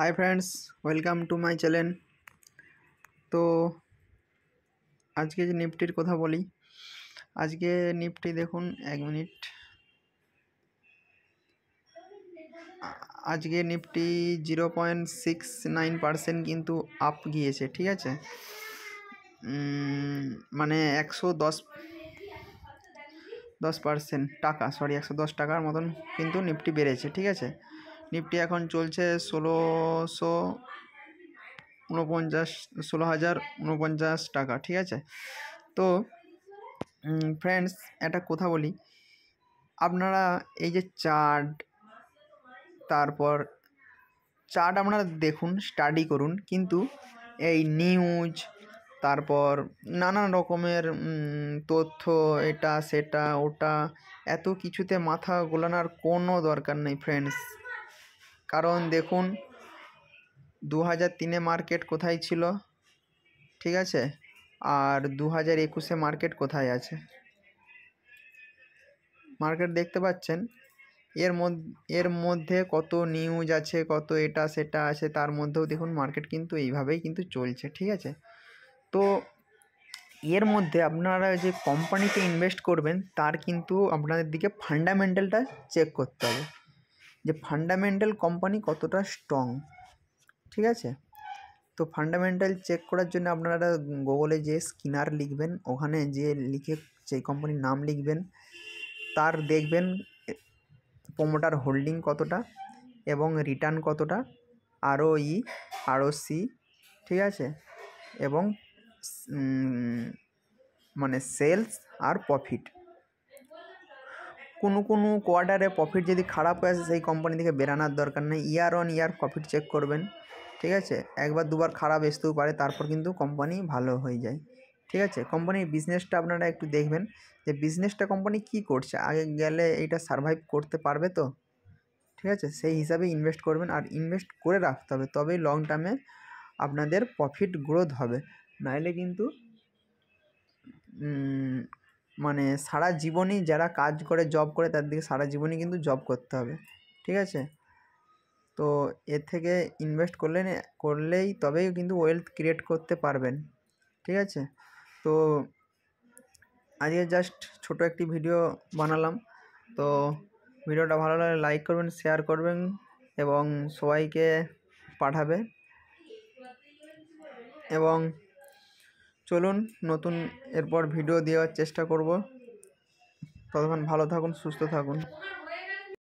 high friends welcome to my channel তো আজকে যে নিফটির কথা বলি আজকে নিফটি দেখুন এক মিনিট আজকে Nifty zero point six nine percent কিন্তু আপ গিয়েছে ঠিক আছে মানে একশো দশ দশ পার্সেন্ট টাকা সরি একশো দশ টাকার মতন কিন্তু নিফটি বেড়েছে ঠিক আছে নিফটি এখন চলছে ষোলোশো উনপঞ্চাশ ষোলো হাজার উনপঞ্চাশ টাকা ঠিক আছে তো ফ্রেন্ডস একটা কথা বলি আপনারা এই যে চার্ট তারপর চার্ট আপনারা দেখুন স্টাডি করুন কিন্তু এই নিউজ তারপর নানান রকমের তথ্য এটা সেটা ওটা এত কিছুতে মাথা গোলানোর কোনো দরকার নেই ফ্রেন্ডস কারণ দেখুন দু হাজার তিনে মার্কেট কোথায় ছিল ঠিক আছে আর দু হাজার একুশে মার্কেট কোথায় আছে মার্কেট দেখতে পাচ্ছেন এর মধ্যে এর মধ্যে কত নিউজ আছে কত এটা সেটা আছে তার মধ্যেও দেখুন মার্কেট কিন্তু এইভাবেই কিন্তু চলছে ঠিক আছে তো এর মধ্যে আপনারা যে কোম্পানিতে ইনভেস্ট করবেন তার কিন্তু আপনাদের দিকে ফান্ডামেন্টালটা চেক করতে হবে যে ফান্ডামেন্টাল কোম্পানি কতটা স্ট্রং ঠিক আছে তো ফান্ডামেন্টাল চেক করার জন্য আপনারা গুগলে যে স্কিনার লিখবেন ওখানে যে লিখে সেই কোম্পানির নাম লিখবেন তার দেখবেন প্রোমোটার হোল্ডিং কতটা এবং রিটার্ন কতটা আরও ই আরও সি ঠিক আছে এবং মানে সেলস আর প্রফিট কোনো কোনো কোয়ার্টারে প্রফিট যদি খারাপ হয়ে আসে সেই কোম্পানি থেকে বেরানোর দরকার নেই year on year profit check করবেন ঠিক আছে একবার দুবার খারাপ আসতেও পারে তারপর কিন্তু কোম্পানি ভালো হয়ে যায় ঠিক আছে কোম্পানির বিজনেসটা আপনারা একটু দেখবেন যে বিজনেসটা কোম্পানি কি করছে আগে গেলে এটা সার্ভাইভ করতে পারবে তো ঠিক আছে সেই হিসাবে ইনভেস্ট করবেন আর ইনভেস্ট করে রাখতে হবে তবেই লং টার্মে আপনাদের প্রফিট গ্রোথ হবে নাইলে কিন্তু মানে সারা জীবনই যারা কাজ করে জব করে তার দিকে সারা জীবনই কিন্তু জব করতে হবে ঠিক আছে তো এর থেকে ইনভেস্ট করলে করলেই তবেই কিন্তু ওয়েলথ ক্রিয়েট করতে পারবেন ঠিক আছে তো আজকে জাস্ট ছোট একটি ভিডিও বানালাম তো ভিডিওটা ভালো লাগলে লাইক করবেন শেয়ার করবেন এবং সবাইকে পাঠাবে এবং চলুন নতুন এরপর ভিডিও দেওয়ার চেষ্টা করব ততক্ষণ ভালো থাকুন সুস্থ থাকুন